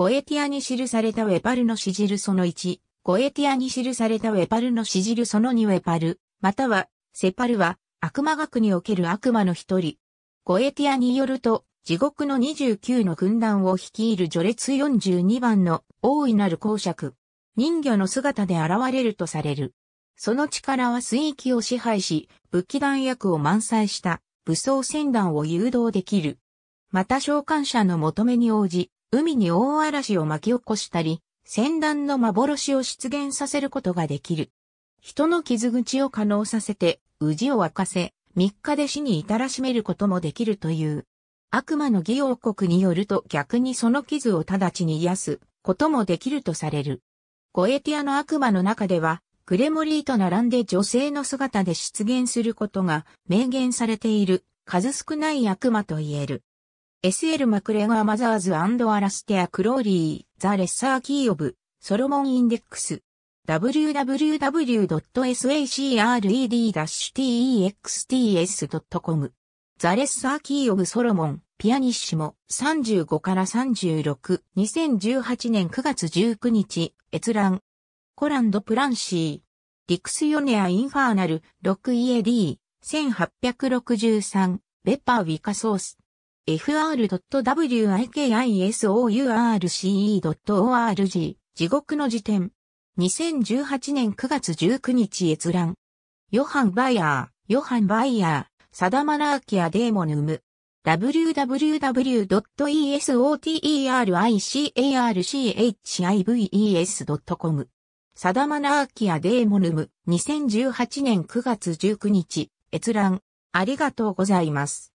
ゴエティアに記されたウェパルのシジルその1、ゴエティアに記されたウェパルのシジルその2ウェパル、または、セパルは、悪魔学における悪魔の一人。ゴエティアによると、地獄の29の軍団を率いる序列42番の大いなる公爵。人魚の姿で現れるとされる。その力は水域を支配し、武器弾薬を満載した武装船団を誘導できる。また召喚者の求めに応じ、海に大嵐を巻き起こしたり、戦乱の幻を出現させることができる。人の傷口を可能させて、宇治を沸かせ、3日で死に至らしめることもできるという。悪魔の義王国によると逆にその傷を直ちに癒すこともできるとされる。ゴエティアの悪魔の中では、クレモリーと並んで女性の姿で出現することが明言されている数少ない悪魔と言える。SL マクレガーマザーズアンド・アラステア・クローリー、ザ・レッサー・キー・オブ、ソロモン・インデックス。www.sacred-texts.com ザ・レッサー・キー・オブ・ソロモン、ピアニッシモ、35から36、2018年9月19日、閲覧。コランド・プランシー。ディクス・ヨネア・インファーナル、6EAD、1863、ベッパー・ウィカソース。fr.wikisource.org 地獄の辞典2018年9月19日閲覧ヨハン・バイヤー、ヨハン・バイヤー、サダマナーキア・デーモヌム w w w e s o t e r i c a r c h i v e s c o m サダマナーキアデーモヌム2018年9月19日閲覧ありがとうございます。